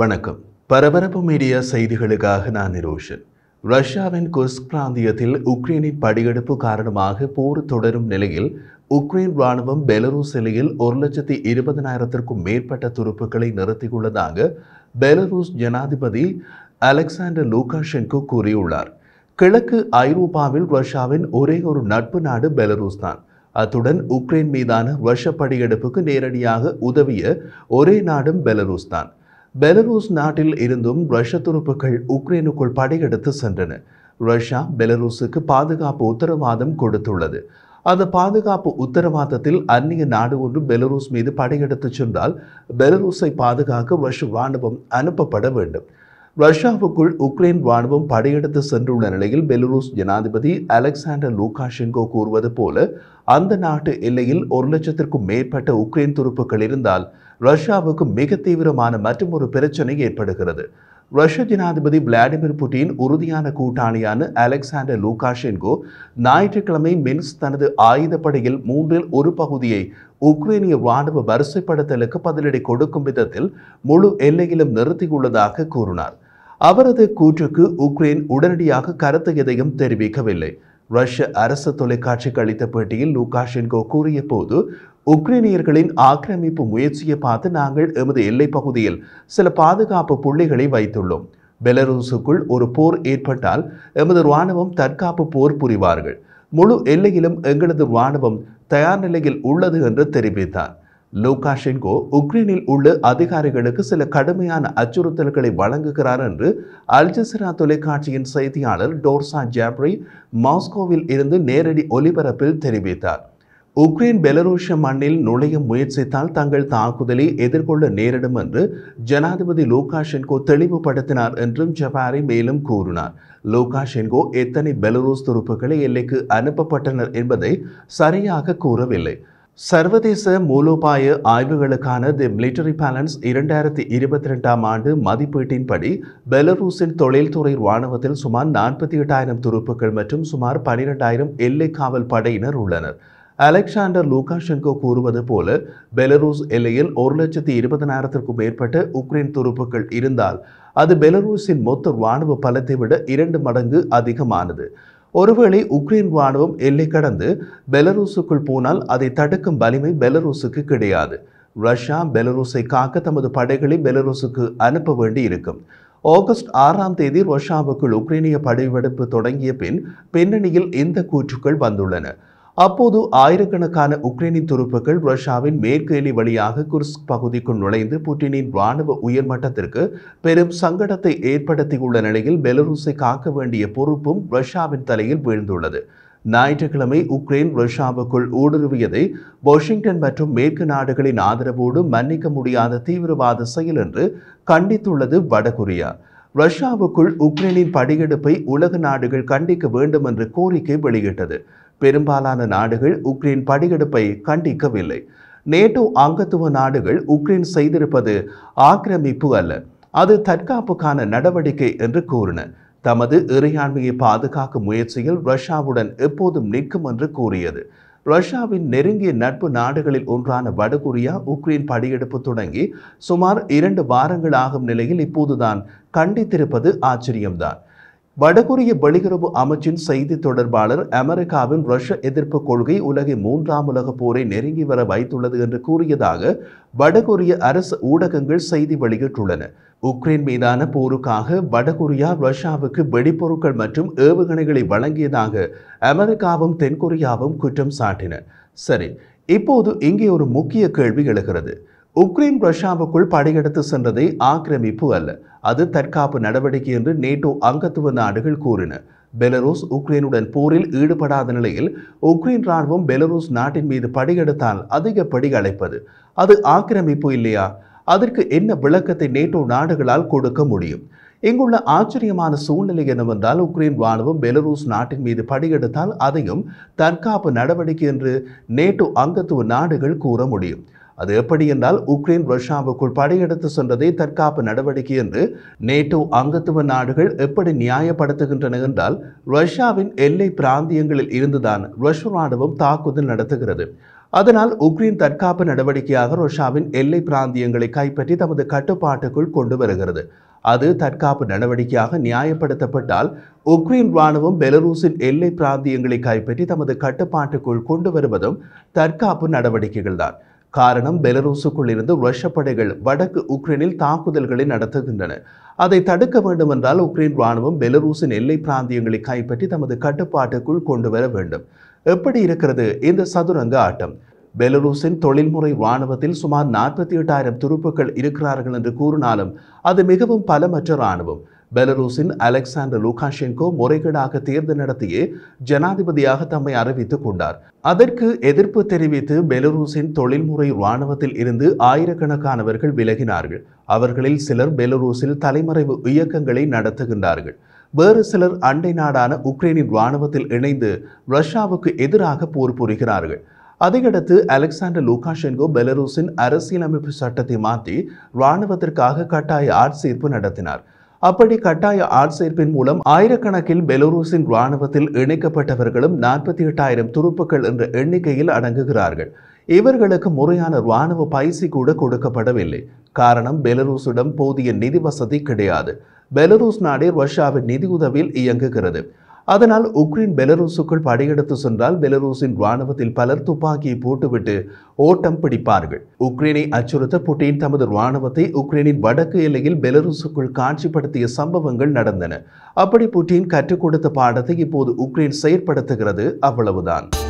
வணக்கம் பரபரப்பு மீடியா செய்திகளுக்காக நான் நிரோஷன் ரஷ்யாவின் குஸ் பிராந்தியத்தில் உக்ரைனின் படியெடுப்பு காரணமாக போர் தொடரும் நிலையில் உக்ரைன் ராணுவம் பெலரூஸ் எல்லையில் ஒரு லட்சத்தி இருபதனாயிரத்திற்கும் மேற்பட்ட துருப்புக்களை நிறுத்தியுள்ளதாக பெலரூஸ் ஜனாதிபதி அலெக்சாண்டர் லூகாஷென்கோ கூறியுள்ளார் கிழக்கு ஐரோப்பாவில் ரஷ்யாவின் ஒரே ஒரு நட்பு நாடு பெலரூஸ் தான் அத்துடன் உக்ரைன் மீதான ரஷ்ய படையெடுப்புக்கு நேரடியாக உதவிய ஒரே நாடும் பெலரூஸ் தான் பெலரூஸ் நாட்டில் இருந்தும் ரஷ்ய துருப்புகள் உக்ரைனுக்குள் படையெடுத்து சென்றன ரஷ்யா பெலரூஸுக்கு பாதுகாப்பு உத்தரவாதம் கொடுத்துள்ளது அந்த பாதுகாப்பு உத்தரவாதத்தில் அந்நிய நாடு ஒன்று பெலரூஸ் மீது படையெடுத்து சென்றால் பெலரூஸை பாதுகாக்க ரஷ்ய இராணுவம் அனுப்பப்பட வேண்டும் ரஷ்யாவுக்குள் உக்ரைன் ராணுவம் படையெடுத்து சென்றுள்ள நிலையில் பெலரூஸ் ஜனாதிபதி அலெக்சாண்டர் லூகாஷென்கோ கூறுவது போல அந்த நாட்டு எல்லையில் ஒரு லட்சத்திற்கும் மேற்பட்ட உக்ரைன் துருப்புகள் இருந்தால் ரஷ்யாவுக்கு மிக தீவிரமான மற்றும் ஒரு பிரச்சனை ஏற்படுகிறது ரஷ்ய ஜனாதிபதி விளாடிமிர் புட்டின் உறுதியான கூட்டாளியான அலெக்சாண்டர் லூகாஷென்கோ ஞாயிற்றுக்கிழமை மின்ஸ் தனது ஆயுதப்படையில் மூன்றில் ஒரு பகுதியை உக்ரைனிய ராணுவ வரிசைப்படுத்தலுக்கு பதிலடி கொடுக்கும் விதத்தில் முழு எல்லையிலும் நிறுத்தியுள்ளதாக கூறினார் அவரது கூற்றுக்கு உக்ரைன் உடனடியாக கருத்து எதையும் தெரிவிக்கவில்லை ரஷ்ய அரசு தொலைக்காட்சிக்கு அளித்த பேட்டியில் லூகாஷென்கோ கூறிய போது உக்ரைனியர்களின் ஆக்கிரமிப்பு முயற்சியை பார்த்து நாங்கள் எமது எல்லை பகுதியில் சில பாதுகாப்பு புள்ளிகளை வைத்துள்ளோம் பெலரூசுக்குள் ஒரு போர் ஏற்பட்டால் எமது இராணுவம் தற்காப்பு போர் புரிவார்கள் முழு எல்லையிலும் எங்களது இராணுவம் தயார் நிலையில் உள்ளது என்று தெரிவித்தார் லூகாஷென்கோ உக்ரைனில் உள்ள அதிகாரிகளுக்கு சில கடுமையான அச்சுறுத்தல்களை வழங்குகிறார் என்று அல்ஜசிரா தொலைக்காட்சியின் செய்தியாளர் டோர்சா ஜாப்ரி மாஸ்கோவில் இருந்து நேரடி ஒலிபரப்பில் தெரிவித்தார் உக்ரைன் பெலரூஷ மண்ணில் நுழைய முயற்சித்தால் தங்கள் தாக்குதலை எதிர்கொள்ள நேரிடும் என்று ஜனாதிபதி லோகாஷென்கோ தெளிவுபடுத்தினார் என்றும் ஜபாரி மேலும் கூறினார் லோகாஷென்கோ எத்தனை பெலரூஸ் துருப்புகளை எல்லைக்கு அனுப்பப்பட்டனர் என்பதை சரியாக கூறவில்லை சர்வதேச மூலோபாய ஆய்வுகளுக்கான தி மிலிட்டரி பேலன்ஸ் இரண்டாயிரத்தி இருபத்தி ரெண்டாம் ஆண்டு மதிப்பீட்டின்படி பெலரூஸின் தொழில்துறை இராணுவத்தில் சுமார் நாற்பத்தி எட்டாயிரம் துருப்புகள் மற்றும் சுமார் பனிரெண்டாயிரம் எல்லை காவல் படையினர் உள்ளனர் அலெக்சாண்டர் லூகாஷென்கோ கூறுவது போல பெலரூஸ் எல்லையில் ஒரு லட்சத்தி இருபதனாயிரத்திற்கும் மேற்பட்ட உக்ரைன் துருப்புக்கள் இருந்தால் அது பெலரூஸின் மொத்த ராணுவ பலத்தை விட இரண்டு மடங்கு அதிகமானது ஒருவேளை உக்ரைன் ராணுவம் எல்லை கடந்து பெலரூஸுக்குள் போனால் அதை தடுக்கும் வலிமை பெலரூஸுக்கு கிடையாது ரஷ்யா பெலரூஸை காக்க தமது படைகளை பெலரூஸுக்கு அனுப்ப வேண்டி இருக்கும் ஆகஸ்ட் ஆறாம் தேதி ரஷ்யாவுக்குள் உக்ரைனிய படைவெடுப்பு தொடங்கிய பின் பின்னணியில் இந்த கூற்றுக்கள் வந்துள்ளன அப்போது ஆயிரக்கணக்கான உக்ரைனின் துருப்புகள் ரஷ்யாவின் மேற்கு எலி வழியாக குர்ஸ்க் பகுதிக்குள் நுழைந்து புட்டினின் ராணுவ உயர்மட்டத்திற்கு பெரும் சங்கடத்தை ஏற்படுத்தியுள்ள நிலையில் பெலருஸை காக்க வேண்டிய பொறுப்பும் ரஷ்யாவின் தலையில் வீழ்ந்துள்ளது ஞாயிற்றுக்கிழமை உக்ரைன் ரஷ்யாவுக்குள் ஊடுருவியதை வாஷிங்டன் மற்றும் மேற்கு நாடுகளின் ஆதரவோடு மன்னிக்க முடியாத தீவிரவாத செயல் என்று கண்டித்துள்ளது வடகொரியா ரஷ்யாவுக்குள் உக்ரைனின் படியெடுப்பை உலக நாடுகள் கண்டிக்க வேண்டும் என்று கோரிக்கை வெளியிட்டது பெரும்பாலான நாடுகள் உக்ரைன் படையெடுப்பை கண்டிக்கவில்லை நேட்டோ அங்கத்துவ நாடுகள் உக்ரைன் செய்திருப்பது ஆக்கிரமிப்பு அல்ல அது தற்காப்புக்கான நடவடிக்கை என்று கூறின தமது இறையாண்மையை பாதுகாக்கும் முயற்சியில் ரஷ்யாவுடன் எப்போதும் நிற்கும் என்று கூறியது ரஷ்யாவின் நெருங்கிய நட்பு நாடுகளில் ஒன்றான வடகொரியா உக்ரைன் படையெடுப்பு தொடங்கி சுமார் இரண்டு வாரங்கள் ஆகும் நிலையில் இப்போதுதான் கண்டித்திருப்பது ஆச்சரியம்தான் வடகொரிய வெளியுறவு அமைச்சின் செய்தி தொடர்பாளர் அமெரிக்காவின் ரஷ்ய எதிர்ப்பு கொள்கை உலகை மூன்றாம் உலக போரை நெருங்கி வர வைத்துள்ளது என்று கூறியதாக வடகொரிய அரசு ஊடகங்கள் செய்தி வெளியிட்டுள்ளன உக்ரைன் மீதான போருக்காக வடகொரியா ரஷ்யாவுக்கு வெடிப்பொருட்கள் மற்றும் ஏவுகணைகளை வழங்கியதாக அமெரிக்காவும் தென்கொரியாவும் குற்றம் சாட்டின சரி இப்போது இங்கே ஒரு முக்கிய கேள்வி எழுகிறது உக்ரைன் ரஷ்யாவுக்குள் படையெடுத்து சென்றதே ஆக்கிரமிப்பு அல்ல அது தற்காப்பு நடவடிக்கை என்று நேட்டோ அங்கத்துவ நாடுகள் கூறின பெலரூஸ் உக்ரைனுடன் போரில் ஈடுபடாத நிலையில் உக்ரைன் ராணுவம் பெலரூஸ் நாட்டின் மீது படையெடுத்தால் படி அழைப்பது அது ஆக்கிரமிப்பு இல்லையா அதற்கு என்ன விளக்கத்தை நேட்டோ நாடுகளால் கொடுக்க முடியும் இங்குள்ள ஆச்சரியமான சூழ்நிலை என்னவென்றால் உக்ரைன் ராணுவம் பெலரூஸ் நாட்டின் மீது படையெடுத்தால் அதையும் தற்காப்பு நடவடிக்கை என்று நேட்டோ அங்கத்துவ நாடுகள் கூற முடியும் அது எப்படி என்றால் உக்ரைன் ரஷ்யாவுக்குள் படையெடுத்து சென்றதே தற்காப்பு நடவடிக்கை என்று நேட்டோ அங்கத்துவ நாடுகள் எப்படி நியாயப்படுத்துகின்றன என்றால் ரஷ்யாவின் எல்லை பிராந்தியங்களில் இருந்துதான் ரஷ்ய ராணுவம் தாக்குதல் நடத்துகிறது அதனால் உக்ரைன் தற்காப்பு நடவடிக்கையாக ரஷ்யாவின் எல்லை பிராந்தியங்களை கைப்பற்றி தமது கட்டுப்பாட்டுக்குள் கொண்டு வருகிறது அது தற்காப்பு நடவடிக்கையாக நியாயப்படுத்தப்பட்டால் உக்ரைன் ராணுவம் பெலரூசின் எல்லை பிராந்தியங்களை கைப்பற்றி தமது கட்டுப்பாட்டுக்குள் கொண்டு வருவதும் தற்காப்பு நடவடிக்கைகள்தான் காரணம் பெலரூசுக்குள் இருந்து ரஷ்ய படைகள் வடக்கு உக்ரைனில் தாக்குதல்களை நடத்துகின்றன அதை தடுக்க வேண்டுமென்றால் உக்ரைன் ராணுவம் பெலரூசின் எல்லை பிராந்தியங்களை கைப்பற்றி தமது கட்டுப்பாட்டுக்குள் கொண்டு வர வேண்டும் எப்படி இருக்கிறது இந்த சதுரங்க ஆட்டம் பெலரூசின் தொழில்முறை ராணுவத்தில் சுமார் நாற்பத்தி எட்டாயிரம் துருப்புக்கள் இருக்கிறார்கள் என்று கூறினாலும் அது மிகவும் பலமற்ற இராணுவம் பெலரூசின் அலெக்சாண்டர் லூகாஷென்கோ முறைகேடாக தேர்தல் நடத்திய ஜனாதிபதியாக தம்மை அறிவித்துக் கொண்டார் அதற்கு எதிர்ப்பு தெரிவித்து பெலரூசின் தொழில்முறை இராணுவத்தில் இருந்து ஆயிரக்கணக்கானவர்கள் விலகினார்கள் அவர்களில் சிலர் பெலரூஸில் தலைமறைவு இயக்கங்களை நடத்துகின்றார்கள் வேறு சிலர் அண்டை நாடான உக்ரைனின் இராணுவத்தில் இணைந்து ரஷ்யாவுக்கு எதிராக போர் புரிகிறார்கள் அதையடுத்து அலெக்சாண்டர் லூகாஷென்கோ பெலரூஸின் அரசியலமைப்பு சட்டத்தை மாற்றி இராணுவத்திற்காக கட்டாய ஆட்சேர்ப்பு நடத்தினார் அப்படி கட்டாய ஆட்சேர்ப்பின் மூலம் ஆயிரக்கணக்கில் பெலோரூசின் ராணுவத்தில் இணைக்கப்பட்டவர்களும் நாற்பத்தி எட்டாயிரம் துருப்புக்கள் என்ற எண்ணிக்கையில் அடங்குகிறார்கள் இவர்களுக்கு முறையான இராணுவ பயிற்சி கூட கொடுக்கப்படவில்லை காரணம் பெலரூஸிடம் போதிய நிதி வசதி கிடையாது பெலரூஸ் நாடே ரஷ்யாவின் நிதியுதவியில் இயங்குகிறது அதனால் உக்ரைன் பெலரூசுக்குள் படையெடுத்து சென்றால் பெலரூசின் ராணுவத்தில் பலர் துப்பாக்கியை போட்டுவிட்டு ஓட்டம் பிடிப்பார்கள் உக்ரைனை அச்சுறுத்த புட்டின் தமது ராணுவத்தை உக்ரைனின் வடக்கு எல்லையில் பெலரூசுக்குள் காட்சிப்படுத்திய சம்பவங்கள் நடந்தன அப்படி புட்டின் கற்றுக் கொடுத்த பாடத்தை இப்போது உக்ரைன் செயற்படுத்துகிறது அவ்வளவுதான்